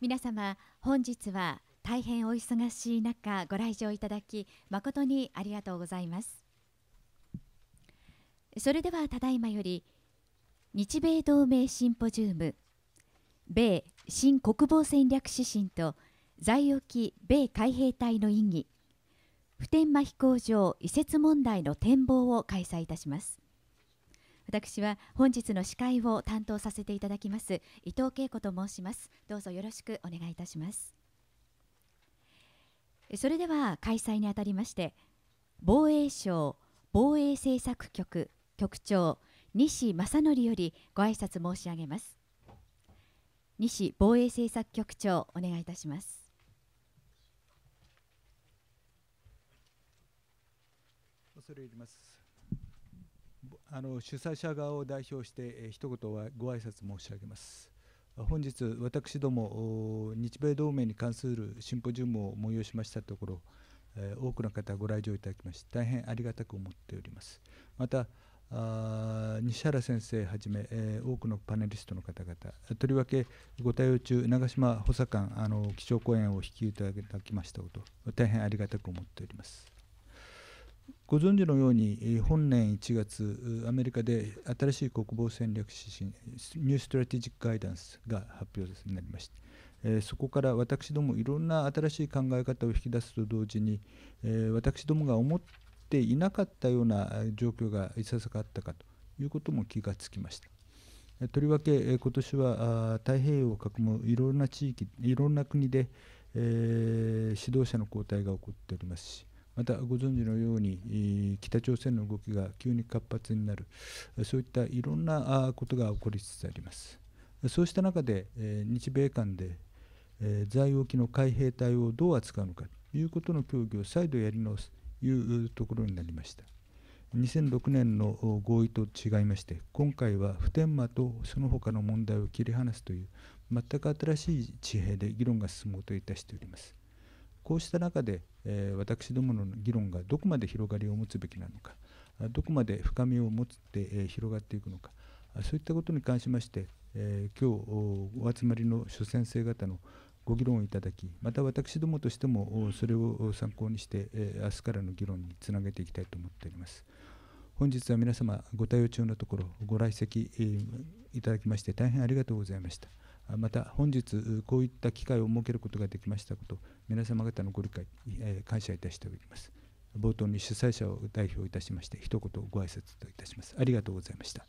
皆様本日は大変お忙しい中ご来場いただき誠にありがとうございますそれではただいまより日米同盟シンポジウム米新国防戦略指針と在沖米海兵隊の意義普天間飛行場移設問題の展望を開催いたします私は本日の司会を担当させていただきます伊藤恵子と申しますどうぞよろしくお願いいたしますそれでは開催にあたりまして防衛省防衛政策局局長西正則よりご挨拶申し上げます西防衛政策局長お願いいたします恐れ入りますあの主催者側を代表して、えー、一言はご挨拶申し上げます。本日、私ども、日米同盟に関するシンポジウムを催しましたところ、えー、多くの方ご来場いただきまして、大変ありがたく思っております。また、あ西原先生はじめ、えー、多くのパネリストの方々、とりわけご対応中、長島補佐官、あの基調講演を引き受けいただきましたこと、大変ありがたく思っております。ご存知のように、本年1月、アメリカで新しい国防戦略指針、ニューストラテジックガイダンスが発表になりました。えそこから私どもいろんな新しい考え方を引き出すと同時に、え私どもが思っていなかったような状況がいささかあったかということも気がつきました。とりわけ今年は太平洋を囲むいろんな地域いろんな国で、え指導者の交代が起こっておりますしまたご存知のように北朝鮮の動きが急に活発になるそういったいろんなことが起こりつつありますそうした中で日米間で在沖の海兵隊をどう扱うのかということの協議を再度やり直すというところになりました2006年の合意と違いまして今回は普天間とその他の問題を切り離すという全く新しい地平で議論が進もうといたしておりますこうした中で、え私どもの議論がどこまで広がりを持つべきなのかどこまで深みを持ってえ広がっていくのかそういったことに関しまして、え今日お集まりの諸先生方のご議論をいただきまた私どもとしてもそれを参考にして明日からの議論につなげていきたいと思っております本日は皆様ご対応中のところご来席いただきまして大変ありがとうございましたまた本日こういった機会を設けることができましたこと皆様方のご理解、え感謝いたしております冒頭に主催者を代表いたしまして一言ご挨拶といたしますありがとうございました